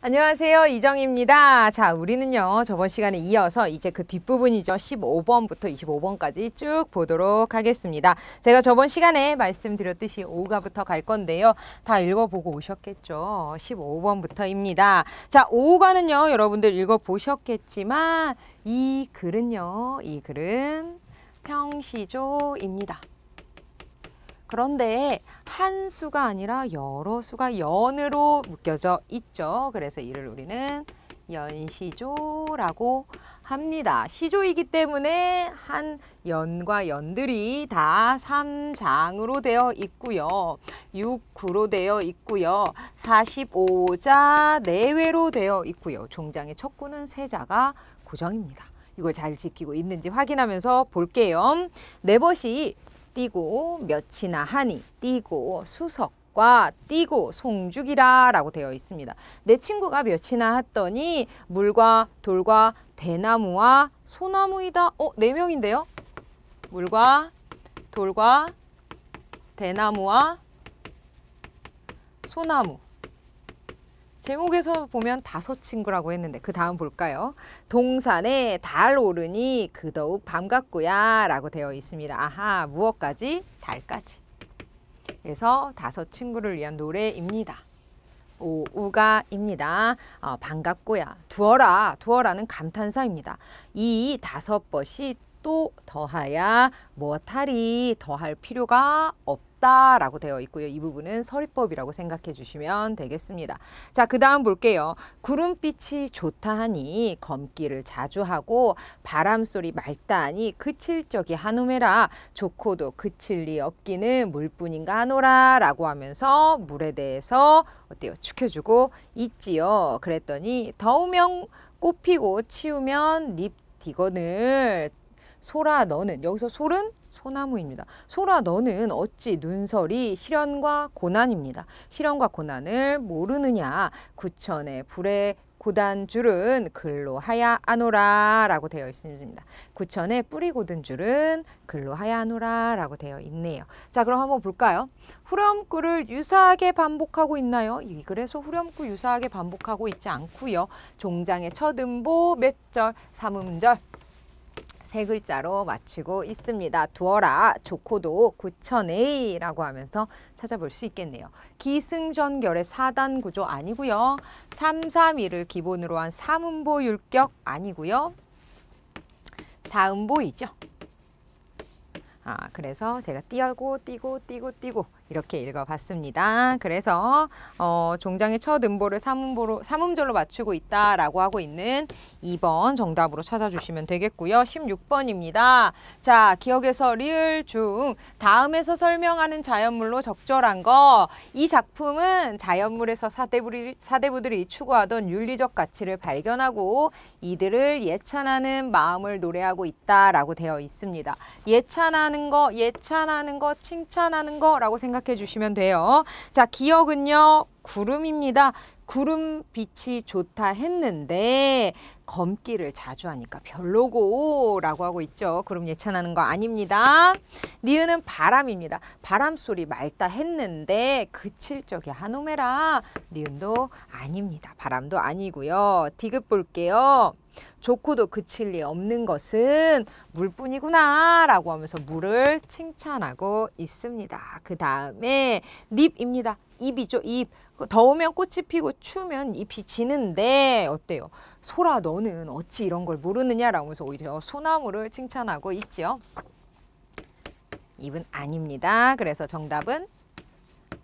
안녕하세요. 이정입니다. 자, 우리는요, 저번 시간에 이어서 이제 그 뒷부분이죠. 15번부터 25번까지 쭉 보도록 하겠습니다. 제가 저번 시간에 말씀드렸듯이 5가부터 갈 건데요. 다 읽어보고 오셨겠죠. 15번부터입니다. 자, 5가는요, 여러분들 읽어보셨겠지만, 이 글은요, 이 글은 평시조입니다. 그런데 한 수가 아니라 여러 수가 연으로 묶여져 있죠. 그래서 이를 우리는 연시조라고 합니다. 시조이기 때문에 한 연과 연들이 다 3장으로 되어 있고요. 6, 9로 되어 있고요. 45자 내외로 되어 있고요. 종장의 첫 구는 세자가 고정입니다. 이걸 잘 지키고 있는지 확인하면서 볼게요. 네버시 띄고 몇이나 하니 띄고 수석과 띄고 송죽이라 라고 되어 있습니다. 내 친구가 몇이나 했더니 물과 돌과 대나무와 소나무이다. 어? 네 명인데요? 물과 돌과 대나무와 소나무 제목에서 보면 다섯 친구라고 했는데 그 다음 볼까요? 동산에 달 오르니 그더욱 밤 같구야 라고 되어 있습니다. 아하 무엇까지? 달까지. 그래서 다섯 친구를 위한 노래입니다. 오우가입니다. 어, 반갑고야. 두어라, 두어라는 감탄사입니다. 이 다섯 벗이 또 더하야 뭐하리 더할 필요가 없 없다라고 되어 있고요. 이 부분은 서리법이라고 생각해 주시면 되겠습니다. 자, 그 다음 볼게요. 구름빛이 좋다 하니 검기를 자주 하고 바람소리 맑다 하니 그칠 적이 한우메라 좋고도 그칠 리 없기는 물뿐인가 하노라 라고 하면서 물에 대해서 어때요? 축혀주고 있지요. 그랬더니 더우면 꽃피고 치우면 잎 디건을 소라 너는 여기서 솔은 소나무입니다. 소라 너는 어찌 눈설이 시련과 고난입니다. 시련과 고난을 모르느냐 구천의 불에 고단 줄은 글로 하야 아노라 라고 되어 있습니다. 구천의 뿌리 고든 줄은 글로 하야 아노라 라고 되어 있네요. 자 그럼 한번 볼까요? 후렴구를 유사하게 반복하고 있나요? 이 글에서 후렴구 유사하게 반복하고 있지 않고요. 종장의 첫 음보, 몇 절, 삼음절, 세 글자로 마치고 있습니다. 두어라 조코도 9,000A라고 하면서 찾아볼 수 있겠네요. 기승전결의 4단 구조 아니고요. 332를 기본으로 한 3음보 율격 아니고요. 4음보이죠. 아, 그래서 제가 띄고 띄고 띄고 띄고 이렇게 읽어봤습니다. 그래서 어, 종장의 첫 음보를 삼음보로, 삼음절로 맞추고 있다라고 하고 있는 2번 정답으로 찾아주시면 되겠고요. 16번입니다. 자, 기억에서 리을 중 다음에서 설명하는 자연물로 적절한 거. 이 작품은 자연물에서 사대부리, 사대부들이 추구하던 윤리적 가치를 발견하고 이들을 예찬하는 마음을 노래하고 있다라고 되어 있습니다. 예찬하는 거, 예찬하는 거, 칭찬하는 거라고 생각 생각해 주시면 돼요. 자, 기억은요. 구름입니다. 구름 빛이 좋다 했는데 검기를 자주 하니까 별로고 라고 하고 있죠. 그럼 예찬하는 거 아닙니다. 니은은 바람입니다. 바람 소리 맑다 했는데 그칠 적이 한오메라 니은도 아닙니다. 바람도 아니고요. 디귿 볼게요. 좋고도 그칠 리 없는 것은 물뿐이구나 라고 하면서 물을 칭찬하고 있습니다. 그 다음에 잎입니다. 잎이죠. 잎. 그 더우면 꽃이 피고 추면 잎이 지는데 어때요? 소라 너는 어찌 이런 걸 모르느냐라고 하면서 오히려 소나무를 칭찬하고 있죠. 잎은 아닙니다. 그래서 정답은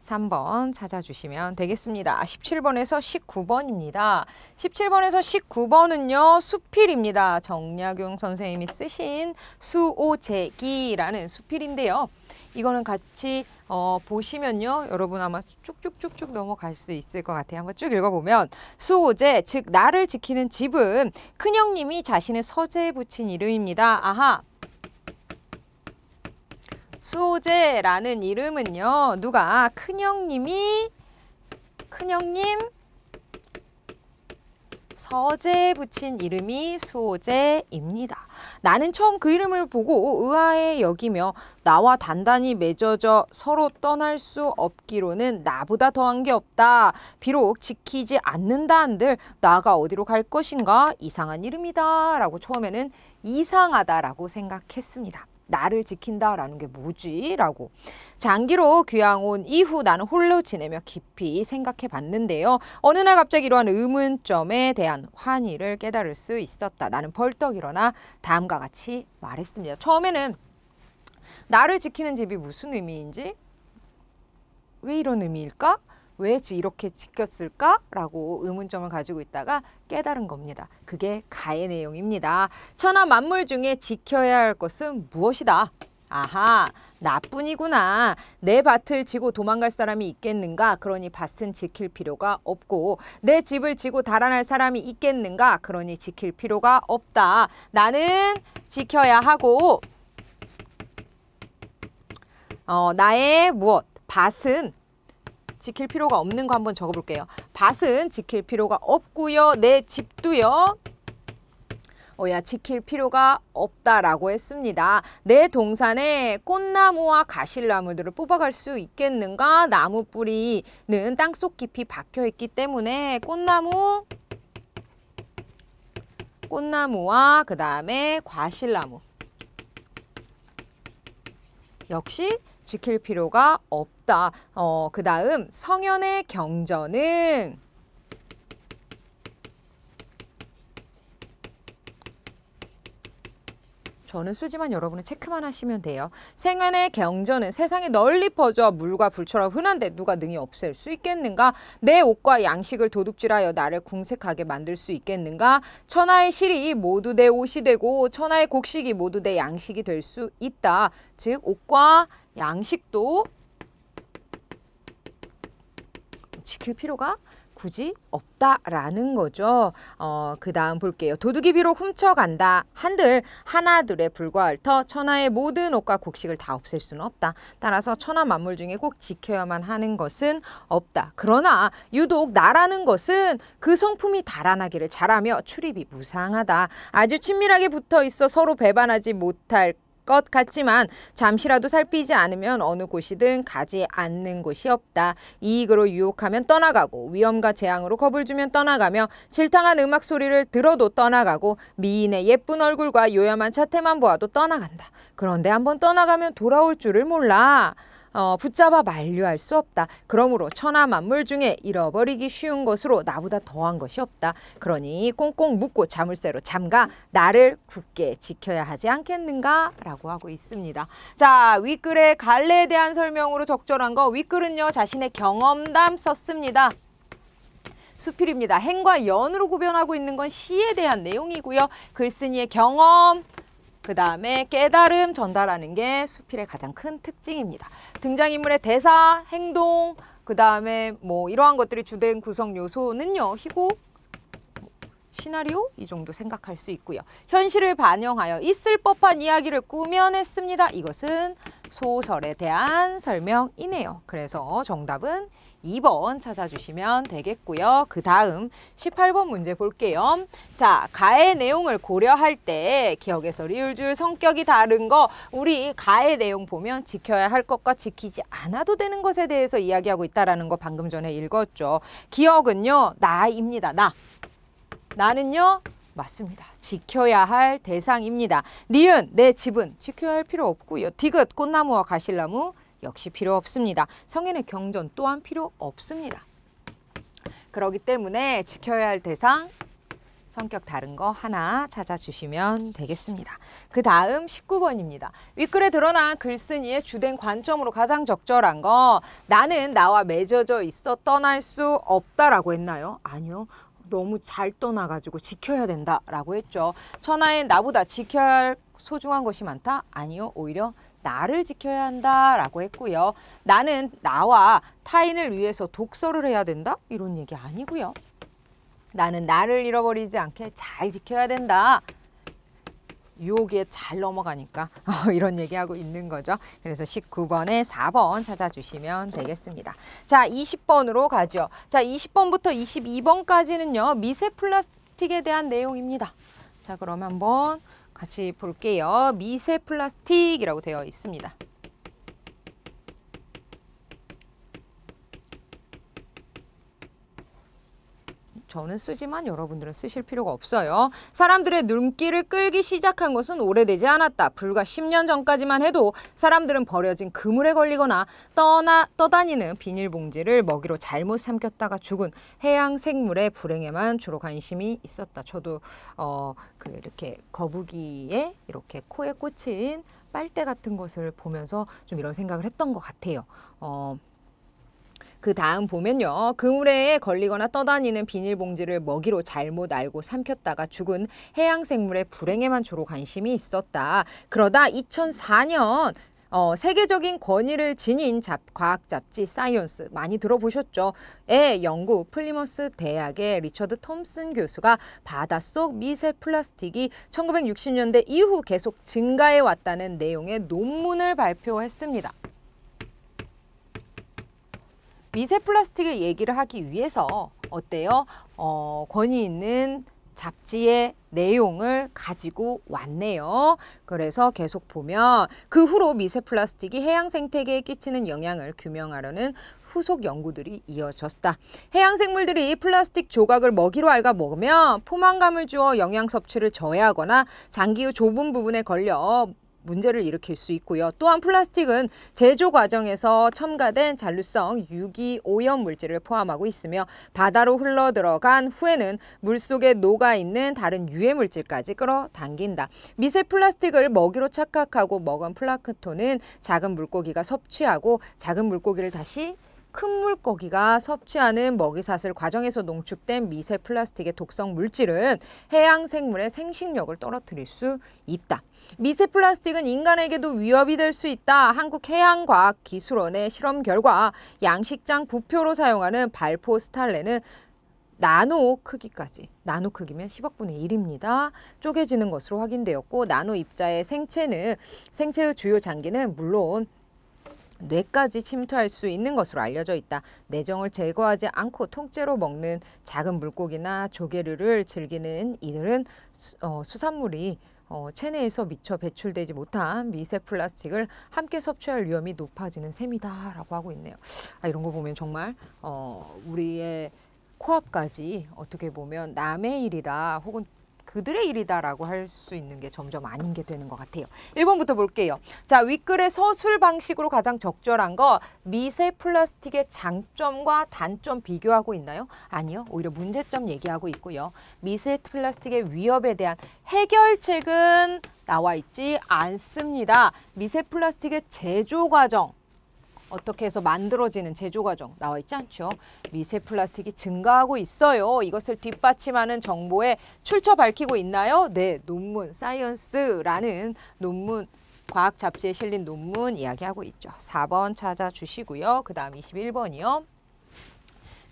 3번 찾아주시면 되겠습니다. 17번에서 19번입니다. 17번에서 19번은요. 수필입니다. 정약용 선생님이 쓰신 수오제기라는 수필인데요. 이거는 같이 어, 보시면요. 여러분 아마 쭉쭉쭉쭉 넘어갈 수 있을 것 같아요. 한번 쭉 읽어보면 수오제즉 나를 지키는 집은 큰형님이 자신의 서재에 붙인 이름입니다. 아하, 소재라는 이름은요. 누가 큰형님이 큰형님 서재 붙인 이름이 소재입니다. 나는 처음 그 이름을 보고 의아해 여기며 나와 단단히 맺어져 서로 떠날 수 없기로는 나보다 더한 게 없다. 비록 지키지 않는다 한들 나가 어디로 갈 것인가 이상한 이름이다 라고 처음에는 이상하다라고 생각했습니다. 나를 지킨다라는 게 뭐지라고 장기로 귀향 온 이후 나는 홀로 지내며 깊이 생각해 봤는데요. 어느 날 갑자기 이러한 의문점에 대한 환희를 깨달을 수 있었다. 나는 벌떡 일어나 다음과 같이 말했습니다. 처음에는 나를 지키는 집이 무슨 의미인지 왜 이런 의미일까? 왜 이렇게 지켰을까라고 의문점을 가지고 있다가 깨달은 겁니다. 그게 가의 내용입니다. 천하 만물 중에 지켜야 할 것은 무엇이다? 아하, 나뿐이구나. 내 밭을 지고 도망갈 사람이 있겠는가? 그러니 밭은 지킬 필요가 없고 내 집을 지고 달아날 사람이 있겠는가? 그러니 지킬 필요가 없다. 나는 지켜야 하고 어, 나의 무엇? 밭은 지킬 필요가 없는 거 한번 적어볼게요. 밭은 지킬 필요가 없고요. 내 집도요. 어야 지킬 필요가 없다라고 했습니다. 내 동산에 꽃나무와 가실나무들을 뽑아갈 수 있겠는가? 나무 뿌리는 땅속 깊이 박혀 있기 때문에 꽃나무 꽃나무와 그 다음에 과실나무 역시 지킬 필요가 없 없다. 어, 그 다음 성현의 경전은 저는 쓰지만 여러분은 체크만 하시면 돼요. 생안의 경전은 세상에 널리 퍼져 물과 불처럼 흔한데 누가 능히 없앨 수 있겠는가? 내 옷과 양식을 도둑질하여 나를 궁색하게 만들 수 있겠는가? 천하의 실이 모두 내 옷이 되고 천하의 곡식이 모두 내 양식이 될 수 있다. 즉 옷과 양식도 지킬 필요가 굳이 없다라는 거죠. 어, 그 다음 볼게요. 도둑이 비록 훔쳐간다 한들 하나 둘에 불과할 터 천하의 모든 옷과 곡식을 다 없앨 수는 없다. 따라서 천하 만물 중에 꼭 지켜야만 하는 것은 없다. 그러나 유독 나라는 것은 그 성품이 달아나기를 잘하며 출입이 무상하다. 아주 친밀하게 붙어 있어 서로 배반하지 못할 것 같지만 잠시라도 살피지 않으면 어느 곳이든 가지 않는 곳이 없다. 이익으로 유혹하면 떠나가고 위험과 재앙으로 겁을 주면 떠나가며 질탕한 음악 소리를 들어도 떠나가고 미인의 예쁜 얼굴과 요염한 차태만 보아도 떠나간다. 그런데 한번 떠나가면 돌아올 줄을 몰라. 어, 붙잡아 만류할 수 없다. 그러므로 천하 만물 중에 잃어버리기 쉬운 것으로 나보다 더한 것이 없다. 그러니 꽁꽁 묶고 자물쇠로 잠가 나를 굳게 지켜야 하지 않겠는가? 라고 하고 있습니다. 자, 윗글의 갈래에 대한 설명으로 적절한 거 윗글은요. 자신의 경험담 썼습니다. 수필입니다. 행과 연으로 구별하고 있는 건 시에 대한 내용이고요. 글쓴이의 경험, 그 다음에 깨달음 전달하는 게 수필의 가장 큰 특징입니다. 등장인물의 대사, 행동, 그 다음에 뭐 이러한 것들이 주된 구성 요소는요. 희고, 시나리오 이 정도 생각할 수 있고요. 현실을 반영하여 있을 법한 이야기를 꾸며냈습니다. 이것은 소설에 대한 설명이네요. 그래서 정답은 2번 찾아주시면 되겠고요. 그 다음 18번 문제 볼게요. 자, 가의 내용을 고려할 때 기억에서 리을줄 성격이 다른 거 우리 가의 내용 보면 지켜야 할 것과 지키지 않아도 되는 것에 대해서 이야기하고 있다라는 거 방금 전에 읽었죠. 기억은요. 나입니다. 나. 나는요. 맞습니다. 지켜야 할 대상입니다. 니은 내 집은 지켜야 할 필요 없고요. 디귿 꽃나무와 가실나무 역시 필요 없습니다. 성인의 경전 또한 필요 없습니다. 그러기 때문에 지켜야 할 대상 성격 다른 거 하나 찾아주시면 되겠습니다. 그 다음 19번입니다. 윗글에 드러난 글쓴이의 주된 관점으로 가장 적절한 거 나는 나와 맺어져 있어 떠날 수 없다라고 했나요? 아니요. 너무 잘 떠나가지고 지켜야 된다라고 했죠. 천하엔 나보다 지켜야 할 소중한 것이 많다? 아니요. 오히려 나를 지켜야 한다라고 했고요. 나는 나와 타인을 위해서 독서를 해야 된다? 이런 얘기 아니고요. 나는 나를 잃어버리지 않게 잘 지켜야 된다. 여기에 잘 넘어가니까 어, 이런 얘기하고 있는 거죠. 그래서 19번에 4번 찾아주시면 되겠습니다. 자, 20번으로 가죠. 자, 20번부터 22번까지는요. 미세 플라틱에 대한 내용입니다. 자, 그럼 한번 같이 볼게요. 미세 플라스틱이라고 되어 있습니다. 저는 쓰지만 여러분들은 쓰실 필요가 없어요. 사람들의 눈길을 끌기 시작한 것은 오래되지 않았다. 불과 10년 전까지만 해도 사람들은 버려진 그물에 걸리거나 떠나, 떠다니는 비닐봉지를 먹이로 잘못 삼켰다가 죽은 해양 생물의 불행에만 주로 관심이 있었다. 저도 어, 그 이렇게 거북이에 이렇게 코에 꽂힌 빨대 같은 것을 보면서 좀 이런 생각을 했던 것 같아요. 어, 그 다음 보면요. 그물에 걸리거나 떠다니는 비닐봉지를 먹이로 잘못 알고 삼켰다가 죽은 해양생물의 불행에만 주로 관심이 있었다. 그러다 2004년 어, 세계적인 권위를 지닌 잡, 과학 잡지 사이언스 많이 들어보셨죠? 에 영국 플리머스 대학의 리처드 톰슨 교수가 바닷속 미세 플라스틱이 1960년대 이후 계속 증가해 왔다는 내용의 논문을 발표했습니다. 미세 플라스틱을 얘기를 하기 위해서 어때요? 어, 권위 있는 잡지의 내용을 가지고 왔네요. 그래서 계속 보면 그 후로 미세 플라스틱이 해양 생태계에 끼치는 영향을 규명하려는 후속 연구들이 이어졌다. 해양 생물들이 플라스틱 조각을 먹이로 알아 먹으면 포만감을 주어 영양 섭취를 저해하거나 장기 후 좁은 부분에 걸려 문제를 일으킬 수 있고요. 또한 플라스틱은 제조 과정에서 첨가된 잔류성 유기 오염 물질을 포함하고 있으며 바다로 흘러 들어간 후에는 물속에 녹아 있는 다른 유해 물질까지 끌어당긴다. 미세 플라스틱을 먹이로 착각하고 먹은 플라크톤은 작은 물고기가 섭취하고 작은 물고기를 다시 큰 물고기가 섭취하는 먹이사슬 과정에서 농축된 미세 플라스틱의 독성 물질은 해양 생물의 생식력을 떨어뜨릴 수 있다. 미세 플라스틱은 인간에게도 위협이 될 수 있다. 한국해양과학기술원의 실험 결과 양식장 부표로 사용하는 발포스탈레는 나노 크기까지 나노 크기면 10억분의 1입니다. 쪼개지는 것으로 확인되었고 나노 입자의 생체는 생체의 주요 장기는 물론 뇌까지 침투할 수 있는 것으로 알려져 있다. 내정을 제거하지 않고 통째로 먹는 작은 물고기나 조개류를 즐기는 이들은 수, 어, 수산물이 어, 체내에서 미처 배출되지 못한 미세 플라스틱을 함께 섭취할 위험이 높아지는 셈이다라고 하고 있네요. 아, 이런 거 보면 정말 어, 우리의 코앞까지 어떻게 보면 남의 일이다 혹은 그들의 일이다라고 할 수 있는 게 점점 아닌 게 되는 것 같아요. 1번부터 볼게요. 자, 윗글의 서술 방식으로 가장 적절한 거 미세 플라스틱의 장점과 단점 비교하고 있나요? 아니요. 오히려 문제점 얘기하고 있고요. 미세 플라스틱의 위협에 대한 해결책은 나와 있지 않습니다. 미세 플라스틱의 제조 과정 어떻게 해서 만들어지는 제조 과정 나와 있지 않죠. 미세 플라스틱이 증가하고 있어요. 이것을 뒷받침하는 정보에 출처 밝히고 있나요? 네, 논문 사이언스라는 논문 과학 잡지에 실린 논문 이야기하고 있죠. 4번 찾아주시고요. 그 다음 21번이요.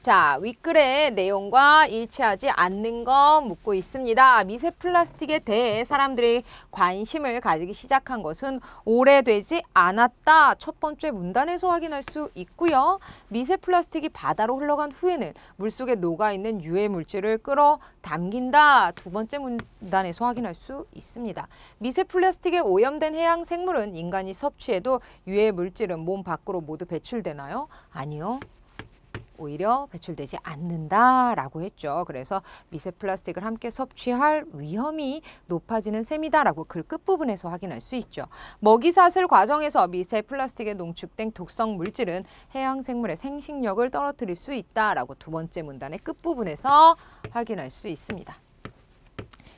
자, 윗글의 내용과 일치하지 않는 거 묻고 있습니다. 미세 플라스틱에 대해 사람들이 관심을 가지기 시작한 것은 오래되지 않았다. 첫 번째 문단에서 확인할 수 있고요. 미세 플라스틱이 바다로 흘러간 후에는 물속에 녹아있는 유해 물질을 끌어 당긴다두 번째 문단에서 확인할 수 있습니다. 미세 플라스틱에 오염된 해양 생물은 인간이 섭취해도 유해 물질은 몸 밖으로 모두 배출되나요? 아니요. 오히려 배출되지 않는다라고 했죠. 그래서 미세 플라스틱을 함께 섭취할 위험이 높아지는 셈이다라고 글 끝부분에서 확인할 수 있죠. 먹이 사슬 과정에서 미세 플라스틱에 농축된 독성 물질은 해양 생물의 생식력을 떨어뜨릴 수 있다라고 두 번째 문단의 끝부분에서 확인할 수 있습니다.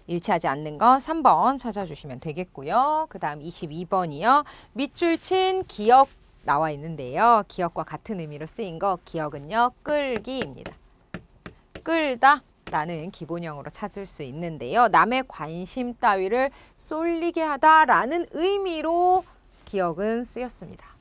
일치하지 않는 거 3번 찾아주시면 되겠고요. 그 다음 22번이요. 밑줄 친 기억 나와 있는데요. 기억과 같은 의미로 쓰인 거 기억은요. 끌기입니다. 끌다 라는 기본형으로 찾을 수 있는데요. 남의 관심 따위를 쏠리게 하다라는 의미로 기억은 쓰였습니다.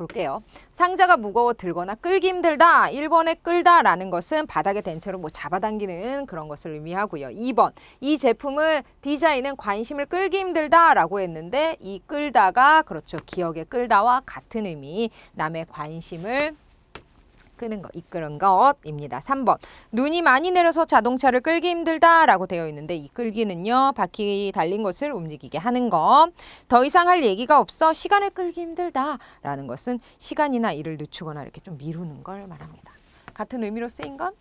볼게요. 상자가 무거워 들거나 끌기 힘들다. 1번에 끌다라는 것은 바닥에 댄 채로 뭐 잡아당기는 그런 것을 의미하고요. 2번 이 제품을 디자인은 관심을 끌기 힘들다라고 했는데 이 끌다가 그렇죠. 기억의 끌다와 같은 의미 남의 관심을 끄는 것, 이끄는 것입니다. 3번 눈이 많이 내려서 자동차를 끌기 힘들다라고 되어 있는데 이 끌기는요. 바퀴 달린 것을 움직이게 하는 것. 더 이상 할 얘기가 없어 시간을 끌기 힘들다라는 것은 시간이나 일을 늦추거나 이렇게 좀 미루는 걸 말합니다. 같은 의미로 쓰인 건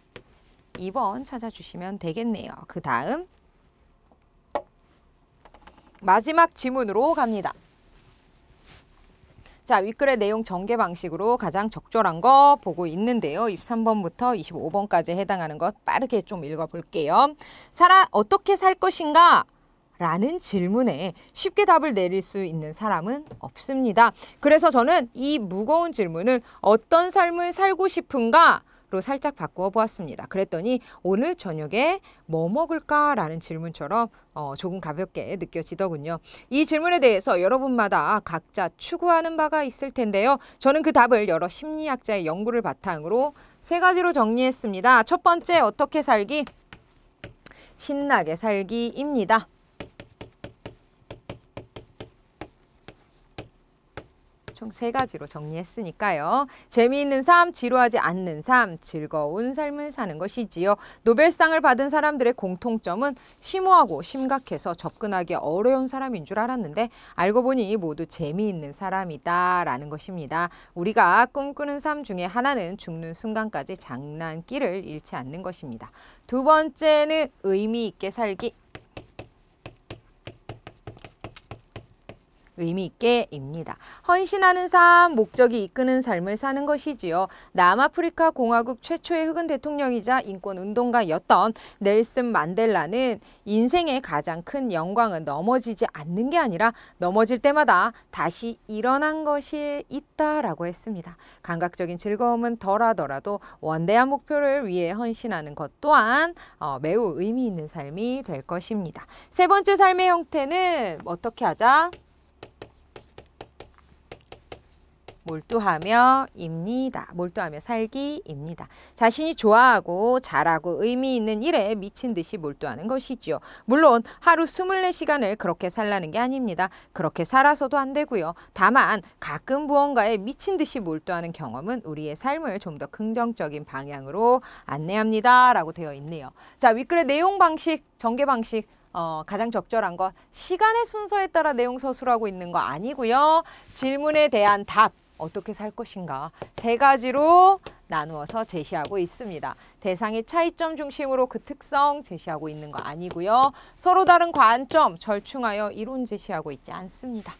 2번 찾아주시면 되겠네요. 그 다음 마지막 지문으로 갑니다. 자, 윗글의 내용 전개 방식으로 가장 적절한 거 보고 있는데요. 23번부터 25번까지 해당하는 것 빠르게 좀 읽어볼게요. 살아 어떻게 살 것인가? 라는 질문에 쉽게 답을 내릴 수 있는 사람은 없습니다. 그래서 저는 이 무거운 질문을 어떤 삶을 살고 싶은가? 로 살짝 바꾸어 보았습니다. 그랬더니 오늘 저녁에 뭐 먹을까라는 질문처럼 어, 조금 가볍게 느껴지더군요. 이 질문에 대해서 여러분마다 각자 추구하는 바가 있을 텐데요. 저는 그 답을 여러 심리학자의 연구를 바탕으로 세 가지로 정리했습니다. 첫 번째 어떻게 살기? 신나게 살기입니다. 총세 가지로 정리했으니까요. 재미있는 삶, 지루하지 않는 삶, 즐거운 삶을 사는 것이지요. 노벨상을 받은 사람들의 공통점은 심오하고 심각해서 접근하기 어려운 사람인 줄 알았는데 알고 보니 모두 재미있는 사람이다라는 것입니다. 우리가 꿈꾸는 삶 중에 하나는 죽는 순간까지 장난기를 잃지 않는 것입니다. 두 번째는 의미 있게 살기 의미 있게입니다. 헌신하는 삶, 목적이 이끄는 삶을 사는 것이지요. 남아프리카 공화국 최초의 흑은 대통령이자 인권운동가였던 넬슨 만델라는 인생의 가장 큰 영광은 넘어지지 않는 게 아니라 넘어질 때마다 다시 일어난 것이 있다라고 했습니다. 감각적인 즐거움은 덜하더라도 원대한 목표를 위해 헌신하는 것 또한 어, 매우 의미 있는 삶이 될 것입니다. 세 번째 삶의 형태는 어떻게 하자? 몰두하며입니다. 몰두하며 살기입니다. 자신이 좋아하고 잘하고 의미 있는 일에 미친 듯이 몰두하는 것이지요. 물론 하루 24시간을 그렇게 살라는 게 아닙니다. 그렇게 살아서도 안 되고요. 다만 가끔 무언가에 미친 듯이 몰두하는 경험은 우리의 삶을 좀 더 긍정적인 방향으로 안내합니다. 라고 되어 있네요. 자, 윗글의 내용 방식, 전개 방식 어, 가장 적절한 것 시간의 순서에 따라 내용 서술하고 있는 거 아니고요. 질문에 대한 답 어떻게 살 것인가 세 가지로 나누어서 제시하고 있습니다. 대상의 차이점 중심으로 그 특성 제시하고 있는 거 아니고요. 서로 다른 관점 절충하여 이론 제시하고 있지 않습니다.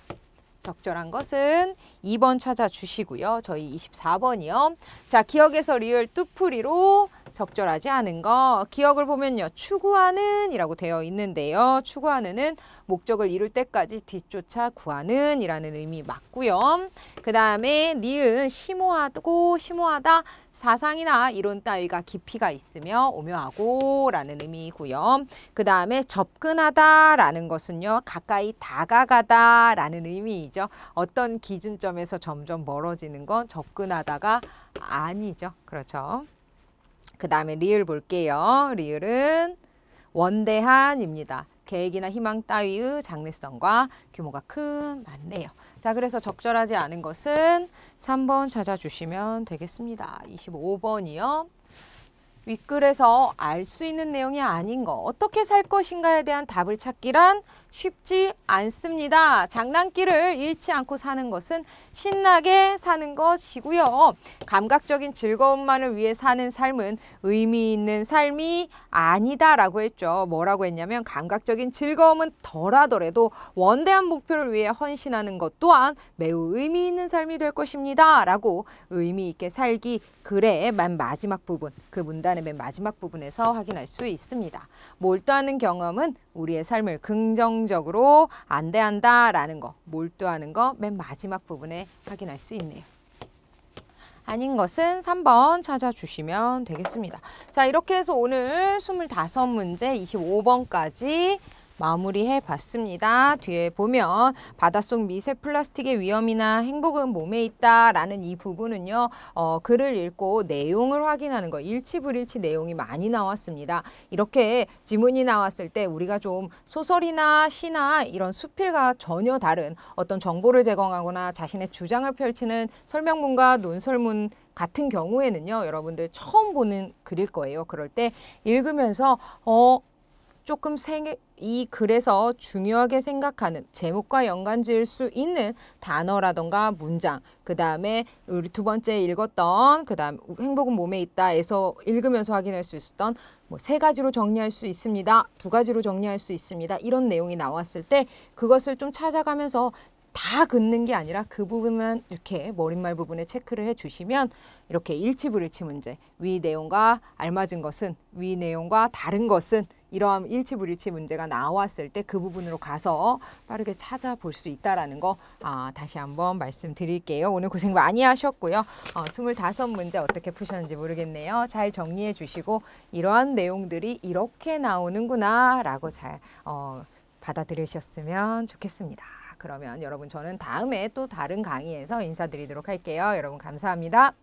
적절한 것은 2번 찾아주시고요. 저희 24번이요. 자, 기억에서 리을 뚜풀이로 적절하지 않은 거 기억을 보면요 추구하는 이라고 되어 있는데요 추구하는은 목적을 이룰 때까지 뒤쫓아 구하는 이라는 의미 맞고요 그 다음에 니은 심오하고 심오하다 사상이나 이론 따위가 깊이가 있으며 오묘하고 라는 의미이고요 그 다음에 접근하다 라는 것은요 가까이 다가가다 라는 의미이죠 어떤 기준점에서 점점 멀어지는 건 접근하다가 아니죠 그렇죠 그 다음에 리을 볼게요. 리을은 원대한입니다. 계획이나 희망 따위의 장래성과 규모가 큰 맞네요. 자 그래서 적절하지 않은 것은 3번 찾아주시면 되겠습니다. 25번이요. 윗글에서 알 수 있는 내용이 아닌 거 어떻게 살 것인가에 대한 답을 찾기란 쉽지 않습니다. 장난기를 잃지 않고 사는 것은 신나게 사는 것이고요. 감각적인 즐거움만을 위해 사는 삶은 의미 있는 삶이 아니다라고 했죠. 뭐라고 했냐면 감각적인 즐거움은 덜하더라도 원대한 목표를 위해 헌신하는 것 또한 매우 의미 있는 삶이 될 것입니다. 라고 의미 있게 살기 글의 맨 마지막 부분, 그 문단의 맨 마지막 부분에서 확인할 수 있습니다. 몰두하는 경험은 우리의 삶을 긍정적으로 안대한다라는 거, 몰두하는 거 맨 마지막 부분에 확인할 수 있네요. 아닌 것은 3번 찾아주시면 되겠습니다. 자, 이렇게 해서 오늘 25문제 25번까지 마무리해 봤습니다. 뒤에 보면 바닷속 미세 플라스틱의 위험이나 행복은 몸에 있다라는 이 부분은요. 어, 글을 읽고 내용을 확인하는 거 일치불일치 내용이 많이 나왔습니다. 이렇게 지문이 나왔을 때 우리가 좀 소설이나 시나 이런 수필과 전혀 다른 어떤 정보를 제공하거나 자신의 주장을 펼치는 설명문과 논설문 같은 경우에는요 여러분들 처음 보는 글일 거예요 그럴 때 읽으면서 어 조금 생, 이 글에서 중요하게 생각하는 제목과 연관 지을 수 있는 단어라던가 문장 그 다음에 우리 두 번째 읽었던 그 다음 행복은 몸에 있다에서 읽으면서 확인할 수 있었던 뭐 세 가지로 정리할 수 있습니다. 두 가지로 정리할 수 있습니다. 이런 내용이 나왔을 때 그것을 좀 찾아가면서 다 긋는 게 아니라 그 부분은 이렇게 머릿말 부분에 체크를 해주시면 이렇게 일치불일치 문제 위 내용과 알맞은 것은 위 내용과 다른 것은 이러한 일치불일치 문제가 나왔을 때 그 부분으로 가서 빠르게 찾아볼 수 있다라는 거 아, 다시 한번 말씀드릴게요. 오늘 고생 많이 하셨고요. 어, 25문제 어떻게 푸셨는지 모르겠네요. 잘 정리해 주시고 이러한 내용들이 이렇게 나오는구나 라고 잘 어, 받아들이셨으면 좋겠습니다. 그러면 여러분 저는 다음에 또 다른 강의에서 인사드리도록 할게요. 여러분 감사합니다.